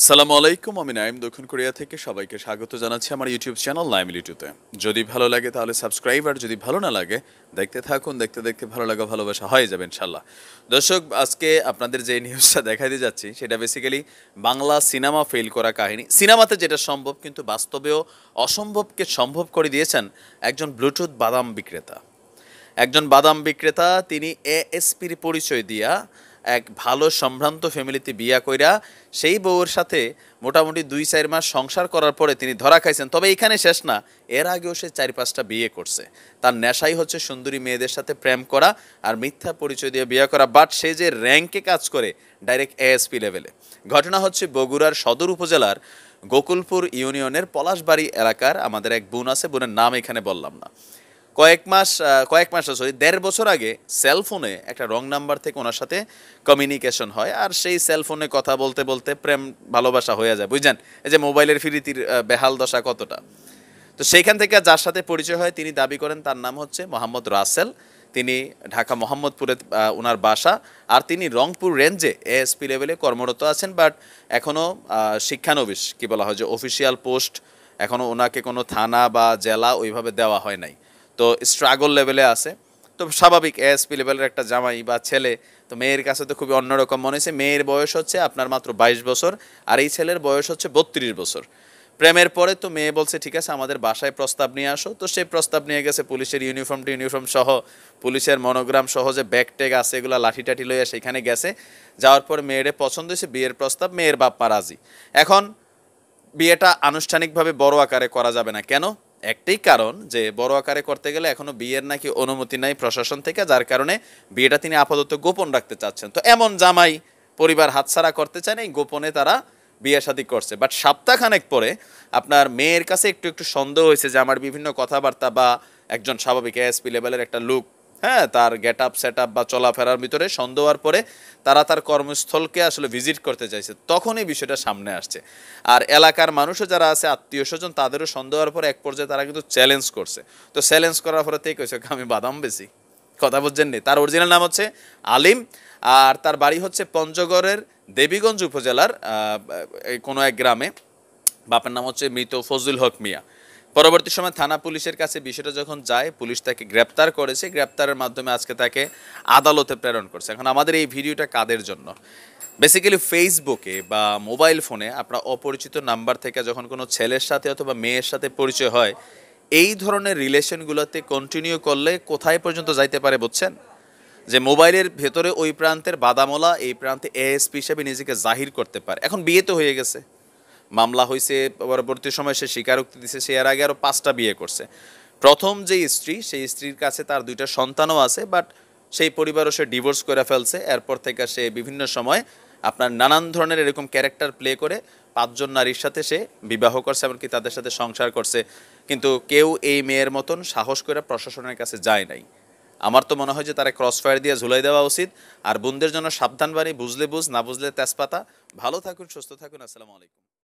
আসসালামু আলাইকুম আমি নাইম দক্ষিণ কোরিয়া থেকে সবাইকে স্বাগত জানাচ্ছি আমার ইউটিউব চ্যানেল নাইম ইউটিউবে যদি ভালো লাগে তাহলে সাবস্ক্রাইব আর যদি ভালো না লাগে দেখতে থাকুন দেখতে দেখতে ভালো লাগা ভালোবাসা হয়ে যাবে ইনশাল্লাহ দর্শক আজকে আপনাদের যে নিউজটা দেখা দিয়ে যাচ্ছি সেটা বেসিক্যালি বাংলা সিনেমা ফেল করা কাহিনী সিনেমাতে যেটা সম্ভব কিন্তু বাস্তবেও অসম্ভবকে সম্ভব করে দিয়েছেন একজন ব্লুটুথ বাদাম বিক্রেতা একজন বাদাম বিক্রেতা তিনি এএসপির পরিচয় দিয়া এক ভালো সম্ভ্রান্ত ফ্যামিলিতে বিয়া কইরা সেই বউয়ের সাথে মোটামুটি দুই চার মাস সংসার করার পরে তিনি ধরা খাইছেন তবে এখানে শেষ না এর আগেও সে চারি পাঁচটা বিয়ে করছে তার নেশাই হচ্ছে সুন্দরী মেয়েদের সাথে প্রেম করা আর মিথ্যা পরিচয় দিয়ে বিয়ে করা বাট সে যে র্যাঙ্কে কাজ করে ডাইরেক্ট এএসপি লেভেলে ঘটনা হচ্ছে বগুড়ার সদর উপজেলার গোকুলপুর ইউনিয়নের পলাশবাড়ি এলাকার আমাদের এক বোন আছে বোনের নাম এখানে বললাম না কয়েক মাস কয়েক মাস সরি দেড় বছর আগে সেলফোনে একটা রং নাম্বার থেকে ওনার সাথে কমিউনিকেশন হয় আর সেই সেলফোনে কথা বলতে বলতে প্রেম ভালোবাসা হয়ে যায় বুঝছেন এই যে মোবাইলের ফিরিতির বেহাল দশা কতটা তো সেইখান থেকে যার সাথে পরিচয় হয় তিনি দাবি করেন তার নাম হচ্ছে মোহাম্মদ রাসেল তিনি ঢাকা মোহাম্মদপুরে ওনার বাসা আর তিনি রংপুর রেঞ্জে এএসপি লেভেলে কর্মরত আছেন বাট এখনও শিক্ষানবিশ কি বলা হয় যে অফিসিয়াল পোস্ট এখনও ওনাকে কোনো থানা বা জেলা ওইভাবে দেওয়া হয় নাই তো স্ট্রাগল লেভেলে আছে তো স্বাভাবিক এএসপি লেভেলের একটা জামাই বা ছেলে তো মেয়ের কাছে তো খুবই অন্যরকম মনে হয়েছে মেয়ের বয়স হচ্ছে আপনার মাত্র বাইশ বছর আর এই ছেলের বয়স হচ্ছে বত্রিশ বছর প্রেমের পরে তো মেয়ে বলছে ঠিক আছে আমাদের বাসায় প্রস্তাব নিয়ে আসো তো সেই প্রস্তাব নিয়ে গেছে পুলিশের ইউনিফর্ম ইউনিফর্ম সহ পুলিশের মনোগ্রাম সহ যে ব্যাগ ট্যাগ আছে এগুলো লাঠি টাঠি লইয়া সেখানে গেছে যাওয়ার পর মেয়েরে পছন্দ হয়েছে বিয়ের প্রস্তাব মেয়ের বাপ্পা রাজি এখন বিয়েটা আনুষ্ঠানিকভাবে বড় আকারে করা যাবে না কেন একটাই কারণ যে বড় আকারে করতে গেলে এখনো বিয়ের নাকি অনুমতি নাই প্রশাসন থেকে যার কারণে বিয়েটা তিনি আপাতত গোপন রাখতে চাচ্ছেন তো এমন জামাই পরিবার হাতছাড়া করতে চায় না গোপনে তারা বিয়ে শাদী করছে বাট সপ্তাহখানেক পরে আপনার মেয়ের কাছে একটু একটু সন্দেহ হয়েছে যে আমার বিভিন্ন কথাবার্তা বা একজন স্বাভাবিক এসপি লেভেলের একটা লুক হ্যাঁ তার গেট আপ সেট আপ বা চলাফেরার ভিতরে সন্দেহ হওয়ার পরে তারা তার কর্মস্থলকে আসলে ভিজিট করতে চাইছে তখনই বিষয়টা সামনে আসছে আর এলাকার মানুষও যারা আছে আত্মীয় স্বজন তাদেরও সন্দেহ হওয়ার পরে এক পর্যায়ে তারা কিন্তু চ্যালেঞ্জ করছে তো চ্যালেঞ্জ করার পরে তেই কইছে আমি বাদাম বেশি কথা বুঝছেন নি তার অরিজিনাল নাম হচ্ছে আলিম আর তার বাড়ি হচ্ছে পঞ্চগড়ের দেবীগঞ্জ উপজেলার কোনো এক গ্রামে বাপের নাম হচ্ছে মৃত ফজুল হক মিয়া পরবর্তী সময় থানা পুলিশের কাছে বিষয়টা যখন যায় পুলিশ তাকে গ্রেপ্তার করেছে গ্রেপ্তারের মাধ্যমে আজকে তাকে আদালতে প্রেরণ করছে এখন আমাদের এই ভিডিওটা কাদের জন্য বেসিক্যালি ফেসবুকে বা মোবাইল ফোনে আপনার অপরিচিত নাম্বার থেকে যখন কোনো ছেলের সাথে অথবা মেয়ের সাথে পরিচয় হয় এই ধরনের রিলেশনগুলোতে কন্টিনিউ করলে কোথায় পর্যন্ত যাইতে পারে বুঝছেন যে মোবাইলের ভেতরে ওই প্রান্তের বাদামলা এই প্রান্তে এএসপি হিসাবে নিজেকে জাহির করতে পারে এখন বিয়ে তো হয়ে গেছে মামলা হয়েছে পরবর্তী সময় সে স্বীকারোক্তি দিছে সে এর আগে আরও পাঁচটা বিয়ে করছে প্রথম যে স্ত্রী সেই স্ত্রীর কাছে তার দুইটা সন্তানও আছে বাট সেই পরিবারও সে ডিভোর্স করে ফেলছে এরপর থেকে সে বিভিন্ন সময় আপনার নানান ধরনের এরকম ক্যারেক্টার প্লে করে পাঁচজন নারীর সাথে সে বিবাহ করছে এমনকি তাদের সাথে সংসার করছে কিন্তু কেউ এই মেয়ের মতন সাহস করে প্রশাসনের কাছে যায় নাই আমার তো মনে হয় যে তারা ক্রস ফায়ার দিয়ে ঝুলাই দেওয়া উচিত আর বোনদের জন্য সাবধান বাণী বুঝলে বুঝ না বুঝলে তেজপাতা ভালো থাকুন সুস্থ থাকুন আসসালামু আলাইকুম